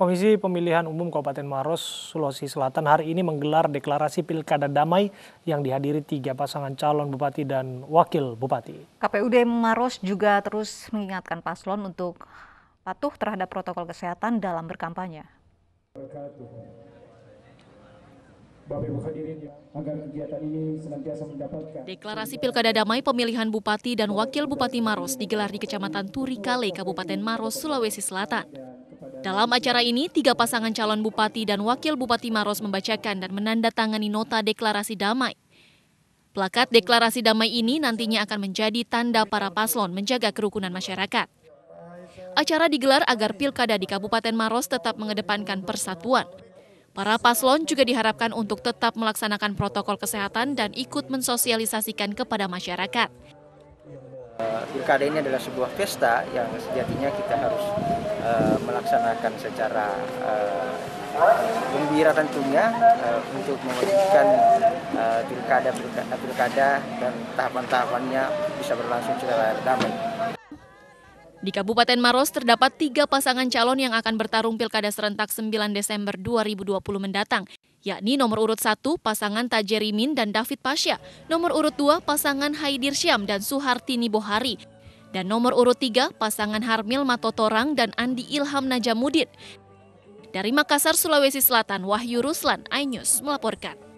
Komisi Pemilihan Umum Kabupaten Maros, Sulawesi Selatan hari ini menggelar deklarasi pilkada damai yang dihadiri tiga pasangan calon bupati dan wakil bupati. KPUD Maros juga terus mengingatkan paslon untuk patuh terhadap protokol kesehatan dalam berkampanye. Deklarasi Pilkada Damai Pemilihan Bupati dan Wakil Bupati Maros digelar di Kecamatan Turikale, Kabupaten Maros, Sulawesi Selatan. Dalam acara ini, tiga pasangan calon bupati dan wakil bupati Maros membacakan dan menandatangani nota deklarasi damai. Plakat deklarasi damai ini nantinya akan menjadi tanda para paslon menjaga kerukunan masyarakat. Acara digelar agar pilkada di Kabupaten Maros tetap mengedepankan persatuan. Para paslon juga diharapkan untuk tetap melaksanakan protokol kesehatan dan ikut mensosialisasikan kepada masyarakat. Eh, pilkada ini adalah sebuah pesta yang sejatinya kita harus uh, melaksanakan secara uh, gembira tentunya uh, untuk mewujudkan uh, pilkada, pilkada pilkada dan tahapan-tahapannya bisa berlangsung secara damai. Di Kabupaten Maros terdapat tiga pasangan calon yang akan bertarung Pilkada Serentak 9 Desember 2020 mendatang, yakni nomor urut satu pasangan Tajerimin dan David Pasha, nomor urut dua pasangan Haidir Syam dan Suhartini Bohari, dan nomor urut tiga pasangan Harmil Matotorang dan Andi Ilham Najamudin. Dari Makassar, Sulawesi Selatan, Wahyu Ruslan, iNews melaporkan.